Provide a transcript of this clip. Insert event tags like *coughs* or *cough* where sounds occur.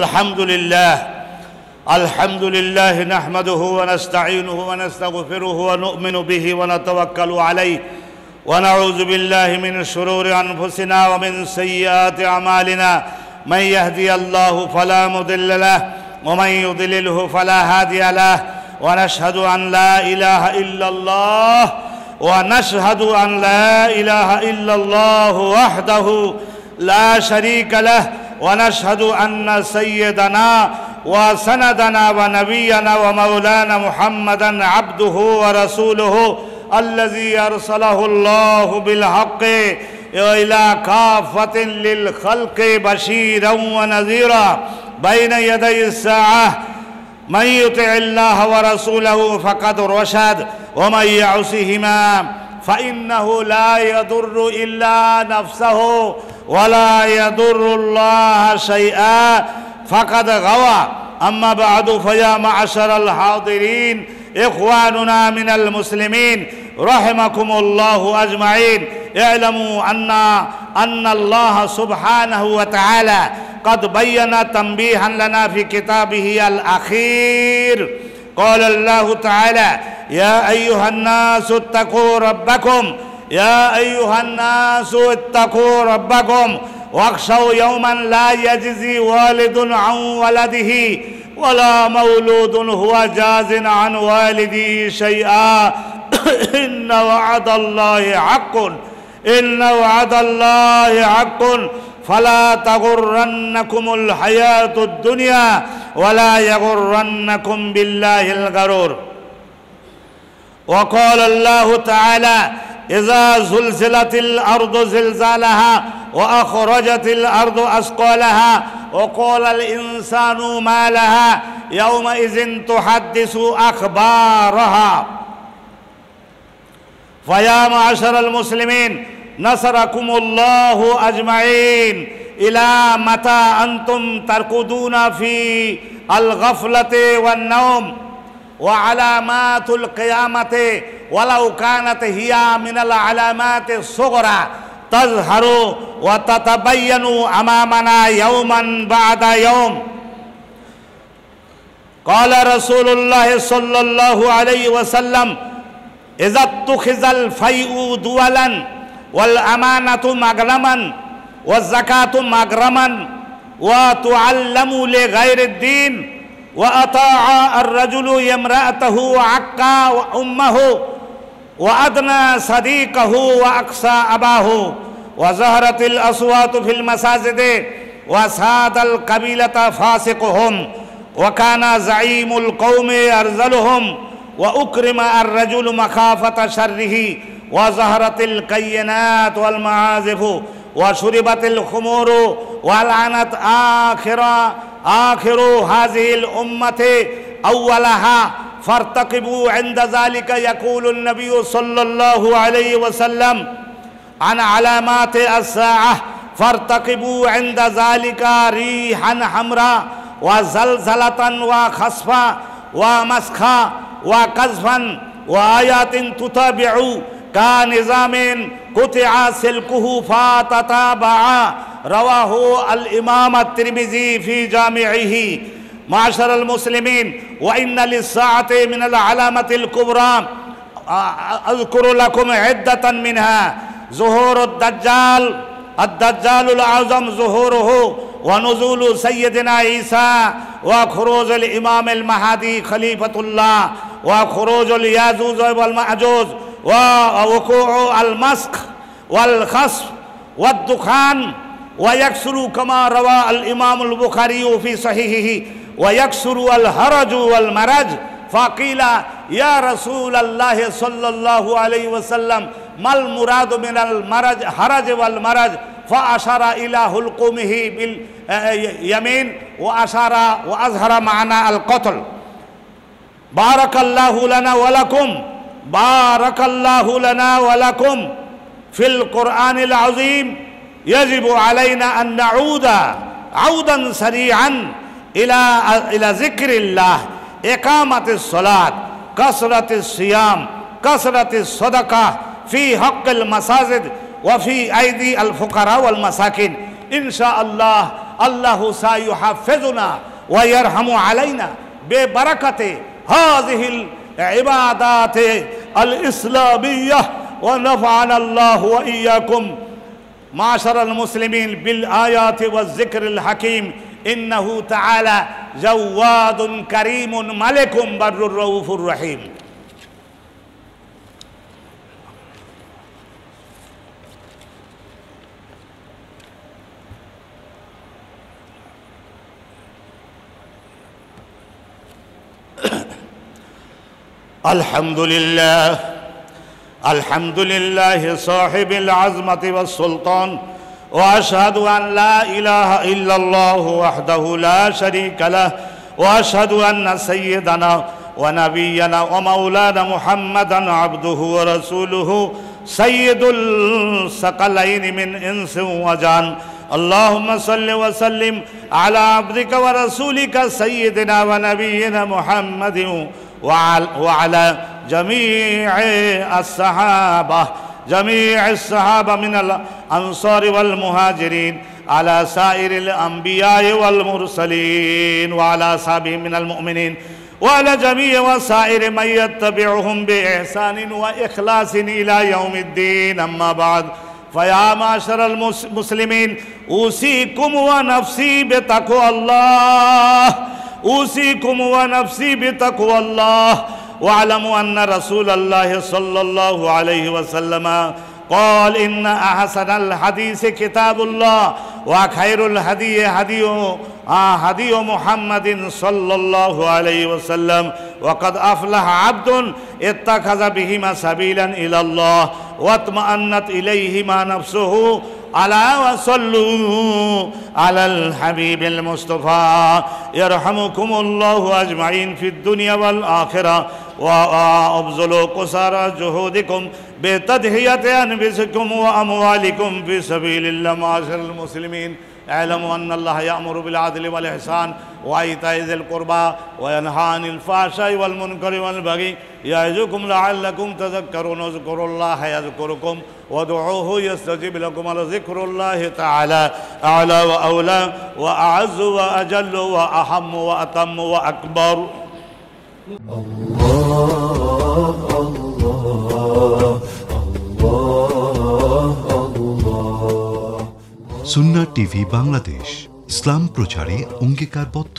الحمد لله الحمد لله نحمده ونستعينه ونستغفره ونؤمن به ونتوكل عليه ونعوذ بالله من شرور انفسنا ومن سيئات اعمالنا من يهدي الله فلا مضل له ومن يضلله فلا هادي له ونشهد ان لا اله الا الله ونشهد ان لا اله الا الله وحده لا شريك له ونشهد أن سيدنا وسندنا ونبينا ومولانا محمدا عبده ورسوله الذي أرسله الله بالحق إلى كافة للخلق بشيرا ونذيرا بين يدي الساعة من يطع الله ورسوله فقد رشد ومن يعصهما فإنه لا يضر إلا نفسه ولا يضر الله شيئا فقد غوى أما بعد فيا معشر الحاضرين إخواننا من المسلمين رحمكم الله أجمعين اعلموا أن أن الله سبحانه وتعالى قد بين تنبيها لنا في كتابه الأخير قال الله تعالى يا أيها الناس اتقوا ربكم يا أيها الناس اتقوا ربكم واخشوا يوما لا يجزي والد عن ولده ولا مولود هو جاز عن والده شيئا *coughs* إن وعد الله حق إن وعد الله حق فلا تغرنكم الحياة الدنيا ولا يغرنكم بالله الغرور وقال الله تعالى إذا زلزلت الأرض زلزالها وأخرجت الأرض أثقالها وقال الإنسان ما لها يومئذ تحدث أخبارها فيا معشر المسلمين نصركم الله أجمعين إلى متى أنتم تركضون في الغفلة والنوم وعلامات القيامة ولو كانت هي من العلامات الصغرى تظهر وتتبين أمامنا يوما بعد يوم قال رسول الله صلى الله عليه وسلم إذا اتخذ الفيء دولا والأمانة مغرما والزكاة مغرما وتعلم لغير الدين وأطاع الرجل امرأته وعقا وامه وأدنى صديقه وأقصى أباه وزهرت الأصوات في المساجد وساد القبيلة فاسقهم وكان زعيم القوم أرزلهم وأكرم الرجل مخافة شره وزهرت الكينات والمعازف وشربت الخمور ولعنت آخر آخر هذه الأمة أولها فارتقبوا عند ذلك يقول النبي صلى الله عليه وسلم عن علامات الساعة فارتقبوا عند ذلك ريحا حمراء وزلزلة وخصفا ومسخا وقذفا وآيات تتابع كنظام قطع سلكه فتتابعا رواه الإمام الترمذي في جامعه معاشر المسلمين وإن للساعة من العلامة الكبرى أذكر لكم عدة منها ظهور الدجال الدجال الأعظم ظهوره ونزول سيدنا عيسى وخروج الإمام المهدي خليفة الله وخروج اليازوج والمأجوج ووقوع المسخ والخصف والدخان ويكسر كما روى الإمام البخاري في صحيحه ويكسر الهرج والمرج فقيل يا رسول الله صلى الله عليه وسلم ما المراد من المرج هرج والمرج فأشار إلى حلقومه باليمين آه، آه، وأشار وأظهر معنا القتل بارك الله لنا ولكم بارك الله لنا ولكم في القرآن العظيم يجب علينا أن نعود عودا سريعا إلى إلى ذكر الله إقامة الصلاة كثرة الصيام كثرة الصدقة في حق المساجد وفي أيدي الفقراء والمساكين إن شاء الله الله سيحفظنا ويرحم علينا ببركة هذه العبادات الإسلامية ونفعنا الله وإياكم معشر المسلمين بالآيات والذكر الحكيم إنه تعالى جواد كريم ملك بر الروف الرحيم الحمد لله الحمد لله صاحب العزمة والسلطان وأشهد أن لا إله إلا الله وحده لا شريك له وأشهد أن سيدنا ونبينا ومولانا محمدا عبده ورسوله سيد الثقلين من إنس وجان اللهم صل وسلم على عبدك ورسولك سيدنا ونبينا محمد وعلى جميع الصحابة جميع الصحابة من الأنصار والمهاجرين على سائر الأنبياء والمرسلين وعلى وعلى صحابهم من المؤمنين جميع وسائر من يتبعهم بإحسان وإخلاص إلى يوم الدين أما بعد فيا معشر المسلمين أوصيكم ونفسي بتقوى الله أوصيكم ونفسي بتقوى الله واعلموا أن رسول الله صلى الله عليه وسلم قال إن أحسن الحديث كتاب الله وخير الهدي هدي آه، هدي محمد صلى الله عليه وسلم وقد أفلح عبد اتخذ بهما سبيلا إلى الله واطمأنت إليهما نفسه على وصلوا على الحبيب المصطفى يرحمكم الله أجمعين في الدنيا والآخرة وابذلوا قصارى جهودكم بتضحية أنفسكم وأموالكم في سبيل الله معاشر المسلمين اعلموا أن الله يأمر بالعدل والإحسان وإيتاء ذي القربى وينهى عن الفحشاء والمنكر والبغي يعظكم لعلكم تذكرون اذكروا الله يذكركم ودعوه يستجيب لكم ذكر الله تعالى أعلى وأولى وأعز وأجل وأهم وأتم وأكبر সুন্না টিভি বাংলাদেশ ইসলাম প্রচারে অঙ্গীকারবদ্ধ